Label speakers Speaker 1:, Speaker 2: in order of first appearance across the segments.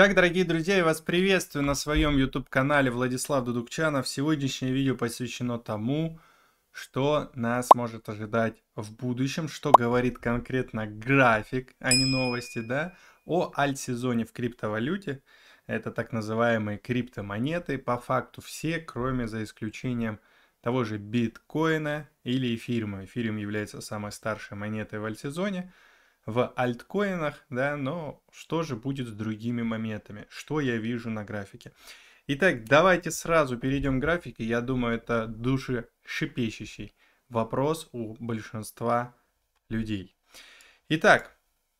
Speaker 1: Итак, дорогие друзья, я вас приветствую на своем YouTube-канале Владислав Дудукчанов. Сегодняшнее видео посвящено тому, что нас может ожидать в будущем, что говорит конкретно график, а не новости, да, о альт-сезоне в криптовалюте. Это так называемые криптомонеты. По факту все, кроме за исключением того же биткоина или эфириума. Эфириум является самой старшей монетой в альт-сезоне в альткоинах, да, но что же будет с другими моментами, что я вижу на графике. Итак, давайте сразу перейдем к графике, я думаю, это душешипещущий вопрос у большинства людей. Итак,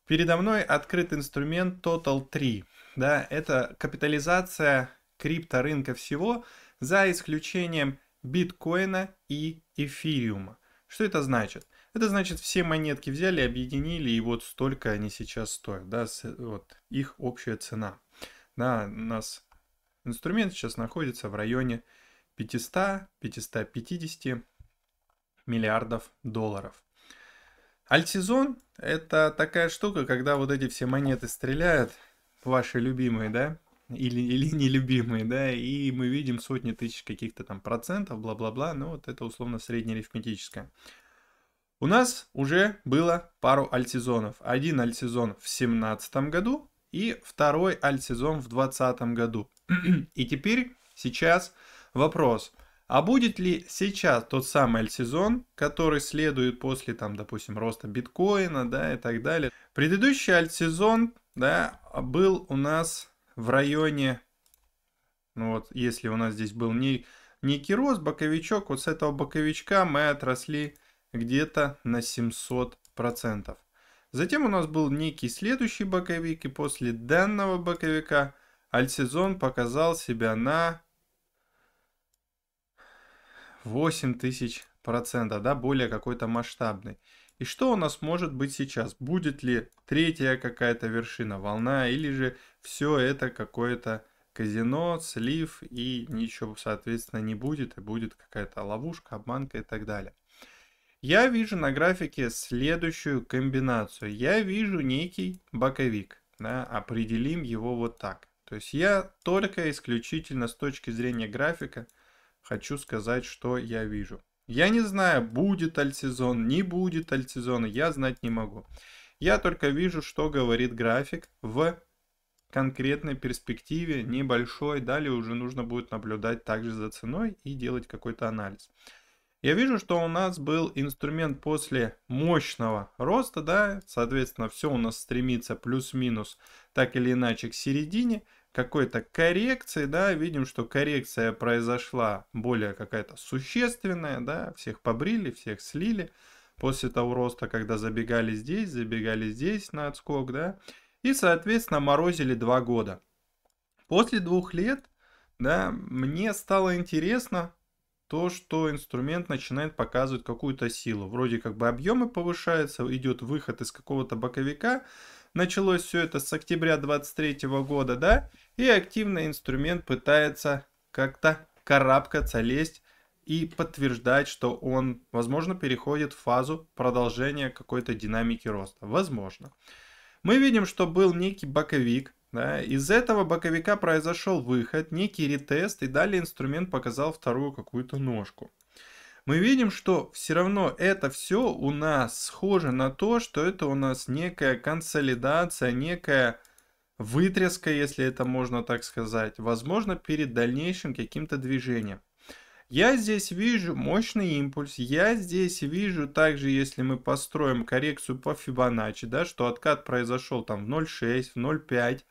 Speaker 1: передо мной открыт инструмент Total 3, да, это капитализация крипторынка всего, за исключением биткоина и эфириума. Что это значит? Это значит, все монетки взяли, объединили, и вот столько они сейчас стоят. Да, вот их общая цена. Да, у нас инструмент сейчас находится в районе 500-550 миллиардов долларов. Альтсезон – это такая штука, когда вот эти все монеты стреляют, ваши любимые, да, или, или нелюбимые, да, и мы видим сотни тысяч каких-то там процентов, бла-бла-бла, ну вот это условно среднеарифметическое. арифметическое. У нас уже было пару альтсезонов. Один альтсезон в 2017 году и второй альтсезон в 2020 году. и теперь сейчас вопрос. А будет ли сейчас тот самый альтсезон, который следует после, там, допустим, роста биткоина, да, и так далее. Предыдущий альтсезон, да, был у нас в районе, ну вот, если у нас здесь был не, некий рост, боковичок, вот с этого боковичка мы отросли где-то на 700%. Затем у нас был некий следующий боковик, и после данного боковика альтсезон показал себя на 8000%, да, более какой-то масштабный. И что у нас может быть сейчас? Будет ли третья какая-то вершина, волна, или же все это какое-то казино, слив, и ничего, соответственно, не будет, и будет какая-то ловушка, обманка и так далее. Я вижу на графике следующую комбинацию. Я вижу некий боковик. Да, определим его вот так. То есть я только исключительно с точки зрения графика хочу сказать, что я вижу. Я не знаю, будет альтсезон, не будет альтсезона, я знать не могу. Я только вижу, что говорит график в конкретной перспективе, небольшой. Далее уже нужно будет наблюдать также за ценой и делать какой-то анализ я вижу, что у нас был инструмент после мощного роста, да, соответственно, все у нас стремится плюс-минус так или иначе к середине какой-то коррекции, да, видим, что коррекция произошла более какая-то существенная, да, всех побрили, всех слили после того роста, когда забегали здесь, забегали здесь на отскок, да, и, соответственно, морозили два года. После двух лет, да, мне стало интересно, то, что инструмент начинает показывать какую-то силу. Вроде как бы объемы повышаются, идет выход из какого-то боковика. Началось все это с октября 23 года, да, и активно инструмент пытается как-то карабкаться, лезть и подтверждать, что он, возможно, переходит в фазу продолжения какой-то динамики роста. Возможно. Мы видим, что был некий боковик, да, из этого боковика произошел выход, некий ретест, и далее инструмент показал вторую какую-то ножку. Мы видим, что все равно это все у нас схоже на то, что это у нас некая консолидация, некая вытряска, если это можно так сказать, возможно, перед дальнейшим каким-то движением. Я здесь вижу мощный импульс, я здесь вижу также, если мы построим коррекцию по Fibonacci, да, что откат произошел там в 0,6, в 0,5,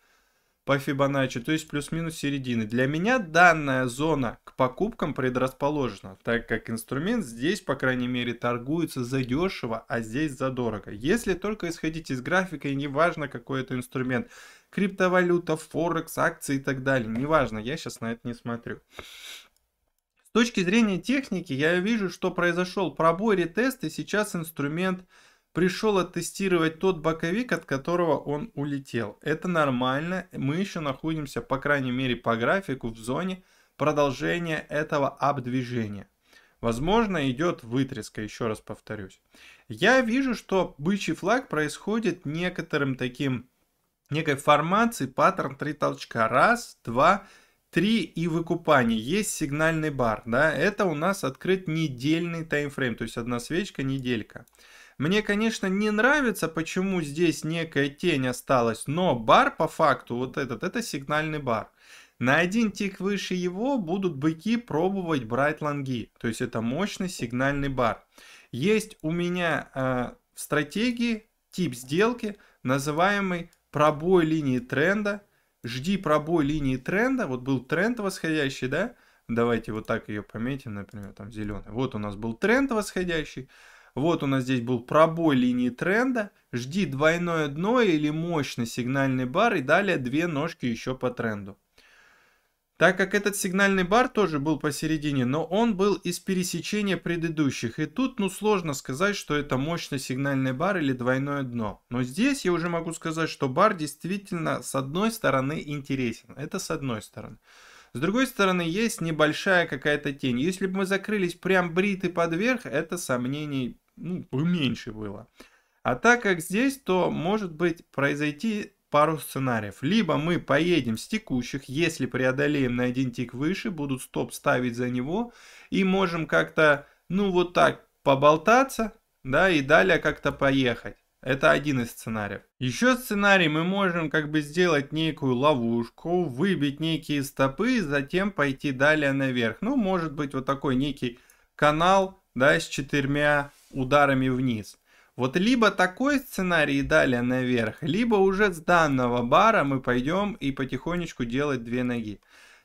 Speaker 1: по Фибоначчи, то есть плюс-минус середины. Для меня данная зона к покупкам предрасположена, так как инструмент здесь, по крайней мере, торгуется за дешево, а здесь за дорого. Если только исходить из графика и неважно какой это инструмент, криптовалюта, форекс, акции и так далее, неважно, я сейчас на это не смотрю. С точки зрения техники, я вижу, что произошел пробой, ретест, и сейчас инструмент пришел оттестировать тот боковик, от которого он улетел. Это нормально, мы еще находимся, по крайней мере по графику, в зоне продолжения этого ап Возможно, идет вытряска, еще раз повторюсь. Я вижу, что бычий флаг происходит некоторым таким, некой формацией, паттерн три толчка. Раз, два, три и выкупание. Есть сигнальный бар, да, это у нас открыт недельный таймфрейм, то есть одна свечка, неделька. Мне, конечно, не нравится, почему здесь некая тень осталась, но бар по факту, вот этот, это сигнальный бар. На один тик выше его будут быки пробовать брать лонги. То есть это мощный сигнальный бар. Есть у меня э, в стратегии тип сделки, называемый пробой линии тренда. Жди пробой линии тренда. Вот был тренд восходящий, да? Давайте вот так ее пометим, например, там зеленый. Вот у нас был тренд восходящий. Вот у нас здесь был пробой линии тренда. Жди двойное дно или мощный сигнальный бар и далее две ножки еще по тренду. Так как этот сигнальный бар тоже был посередине, но он был из пересечения предыдущих. И тут ну сложно сказать, что это мощный сигнальный бар или двойное дно. Но здесь я уже могу сказать, что бар действительно с одной стороны интересен. Это с одной стороны. С другой стороны, есть небольшая какая-то тень. Если бы мы закрылись прям бриты под верх, это сомнений ну, меньше было. А так как здесь, то может быть произойти пару сценариев. Либо мы поедем с текущих, если преодолеем на один тик выше, будут стоп ставить за него, и можем как-то, ну вот так, поболтаться, да, и далее как-то поехать. Это один из сценариев. Еще сценарий мы можем как бы сделать некую ловушку, выбить некие стопы, затем пойти далее наверх. Ну, может быть вот такой некий канал да, с четырьмя ударами вниз. Вот либо такой сценарий и далее наверх, либо уже с данного бара мы пойдем и потихонечку делать две ноги.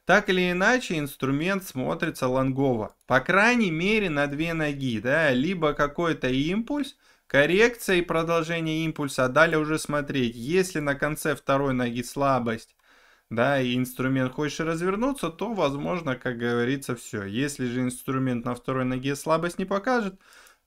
Speaker 1: Так или иначе, инструмент смотрится лонгово. По крайней мере, на две ноги, да, либо какой-то импульс, коррекция и продолжение импульса, а далее уже смотреть, если на конце второй ноги слабость, да, и инструмент хочешь развернуться, то, возможно, как говорится, все. Если же инструмент на второй ноге слабость не покажет,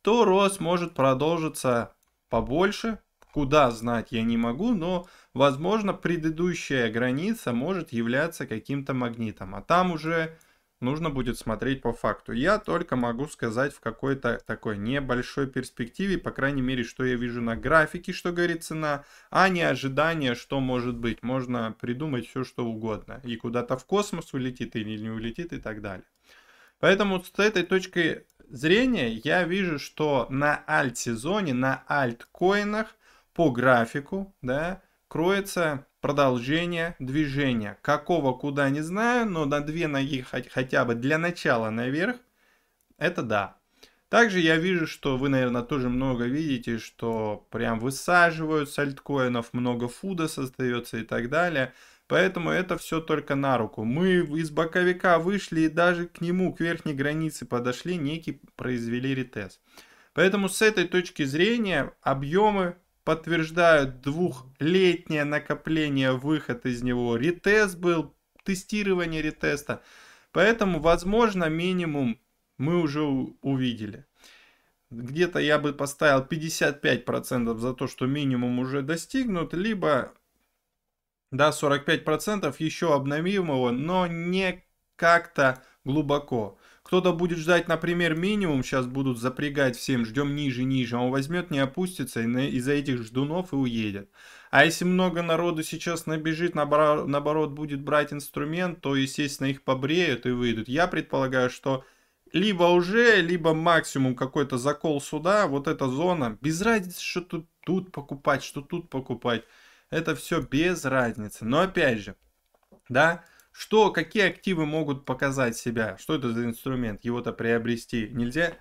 Speaker 1: то рост может продолжиться побольше, куда знать я не могу, но, возможно, предыдущая граница может являться каким-то магнитом. А там уже нужно будет смотреть по факту. Я только могу сказать в какой-то такой небольшой перспективе, по крайней мере, что я вижу на графике, что говорит цена, а не ожидание, что может быть. Можно придумать все, что угодно. И куда-то в космос улетит или не улетит и так далее. Поэтому с этой точки зрения я вижу, что на альт-сезоне, на alt-коинах по графику, да, кроется продолжение движения. Какого куда не знаю, но на две ноги хотя бы для начала наверх, это да. Также я вижу, что вы, наверное, тоже много видите, что прям высаживают с альткоинов, много фуда создается и так далее. Поэтому это все только на руку. Мы из боковика вышли и даже к нему, к верхней границе подошли, некий произвели ретест. Поэтому с этой точки зрения объемы подтверждают двухлетнее накопление, выход из него. Ретест был, тестирование ретеста. Поэтому, возможно, минимум мы уже увидели. Где-то я бы поставил 55% за то, что минимум уже достигнут, либо да, 45% еще обновимого но не как-то глубоко. Кто-то будет ждать, например, минимум, сейчас будут запрягать всем, ждем ниже, ниже, а он возьмет, не опустится и на, из-за этих ждунов и уедет. А если много народу сейчас набежит, наоборот, наоборот, будет брать инструмент, то, естественно, их побреют и выйдут. Я предполагаю, что либо уже, либо максимум какой-то закол сюда, вот эта зона, без разницы, что тут, тут покупать, что тут покупать, это все без разницы. Но опять же, да, что, какие активы могут показать себя? Что это за инструмент? Его-то приобрести нельзя.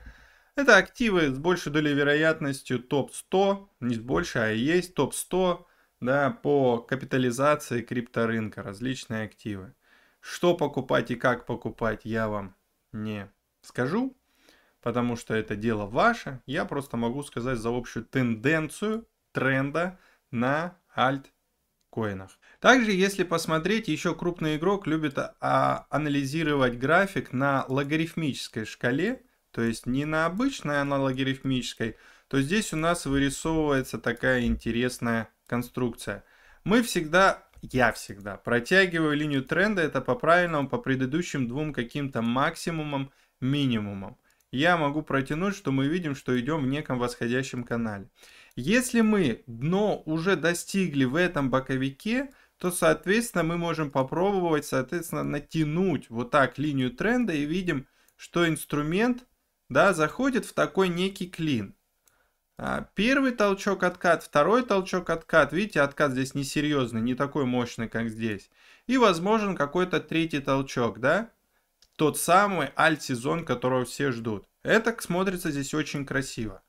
Speaker 1: Это активы с большей долей вероятностью топ-100, не с большей, а и есть топ-100 да, по капитализации крипторынка, различные активы. Что покупать и как покупать я вам не скажу, потому что это дело ваше. Я просто могу сказать за общую тенденцию тренда на альткоинах. Также, если посмотреть, еще крупный игрок любит а, анализировать график на логарифмической шкале, то есть не на обычной, а на логарифмической, то здесь у нас вырисовывается такая интересная конструкция. Мы всегда, я всегда, протягиваю линию тренда, это по правильному, по предыдущим двум каким-то максимумам, минимумам. Я могу протянуть, что мы видим, что идем в неком восходящем канале. Если мы дно уже достигли в этом боковике, то, соответственно, мы можем попробовать, соответственно, натянуть вот так линию тренда и видим, что инструмент, да, заходит в такой некий клин. А, первый толчок откат, второй толчок откат. Видите, откат здесь не серьезный не такой мощный, как здесь. И возможен какой-то третий толчок, да? Тот самый альт-сезон, которого все ждут. Это смотрится здесь очень красиво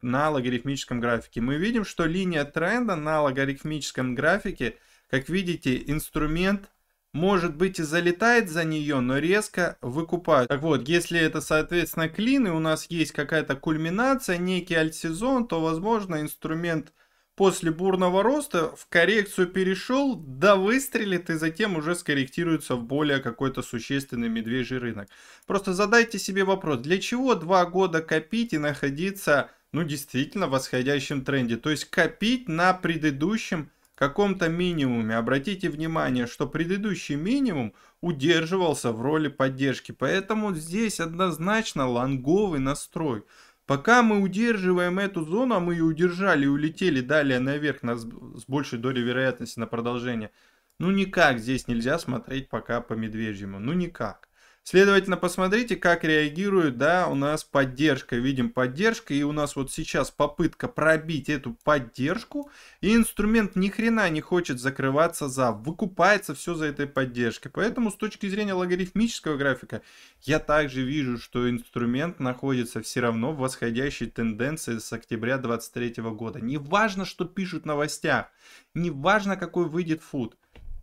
Speaker 1: на логарифмическом графике. Мы видим, что линия тренда на логарифмическом графике – как видите, инструмент может быть и залетает за нее, но резко выкупают. Так вот, если это, соответственно, клин, и у нас есть какая-то кульминация, некий альтсезон, то, возможно, инструмент после бурного роста в коррекцию перешел, да выстрелит и затем уже скорректируется в более какой-то существенный медвежий рынок. Просто задайте себе вопрос, для чего два года копить и находиться, ну, действительно в восходящем тренде? То есть копить на предыдущем каком-то минимуме. Обратите внимание, что предыдущий минимум удерживался в роли поддержки. Поэтому здесь однозначно лонговый настрой. Пока мы удерживаем эту зону, а мы ее удержали и улетели далее наверх на, с большей долей вероятности на продолжение. Ну никак здесь нельзя смотреть пока по медвежьему. Ну никак. Следовательно, посмотрите, как реагирует, да, у нас поддержка, видим поддержка, и у нас вот сейчас попытка пробить эту поддержку, и инструмент ни хрена не хочет закрываться за, выкупается все за этой поддержкой. Поэтому с точки зрения логарифмического графика, я также вижу, что инструмент находится все равно в восходящей тенденции с октября 2023 года. Не важно, что пишут новостях, не важно, какой выйдет фуд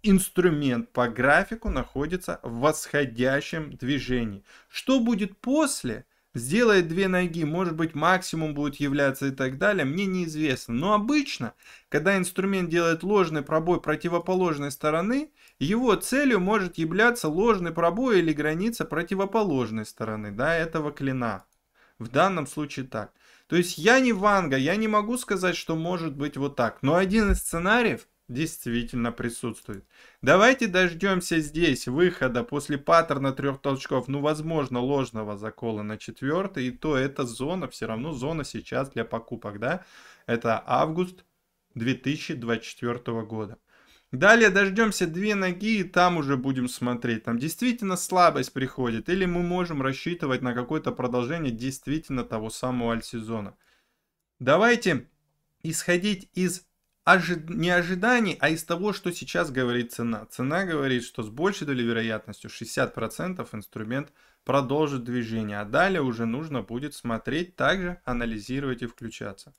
Speaker 1: инструмент по графику находится в восходящем движении. Что будет после? Сделает две ноги, может быть максимум будет являться и так далее, мне неизвестно. Но обычно, когда инструмент делает ложный пробой противоположной стороны, его целью может являться ложный пробой или граница противоположной стороны да, этого клина. В данном случае так. То есть я не ванга, я не могу сказать, что может быть вот так. Но один из сценариев – действительно присутствует. Давайте дождемся здесь выхода после паттерна трех толчков, ну возможно ложного закола на четвертый, и то эта зона, все равно зона сейчас для покупок, да, это август 2024 года. Далее дождемся две ноги и там уже будем смотреть. Там действительно слабость приходит или мы можем рассчитывать на какое-то продолжение действительно того самого альт-сезона. Давайте исходить из ожи... не ожиданий, а из того, что сейчас говорит цена. Цена говорит, что с большей долей вероятностью 60% инструмент продолжит движение, а далее уже нужно будет смотреть, также анализировать и включаться.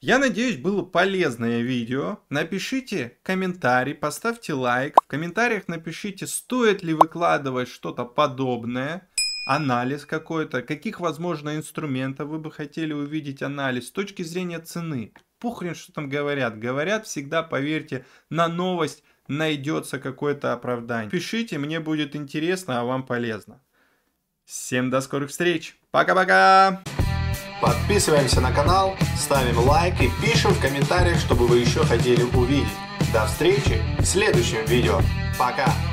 Speaker 1: Я надеюсь, было полезное видео. Напишите комментарий, поставьте лайк. В комментариях напишите, стоит ли выкладывать что-то подобное, анализ какой-то, каких, возможно, инструментов вы бы хотели увидеть анализ с точки зрения цены. Пухрен что там говорят. Говорят всегда, поверьте, на новость найдется какое-то оправдание. Пишите, мне будет интересно, а вам полезно. Всем до скорых встреч. Пока-пока. Подписываемся на канал, ставим лайк и пишем в комментариях, чтобы вы еще хотели увидеть. До встречи в следующем видео. Пока.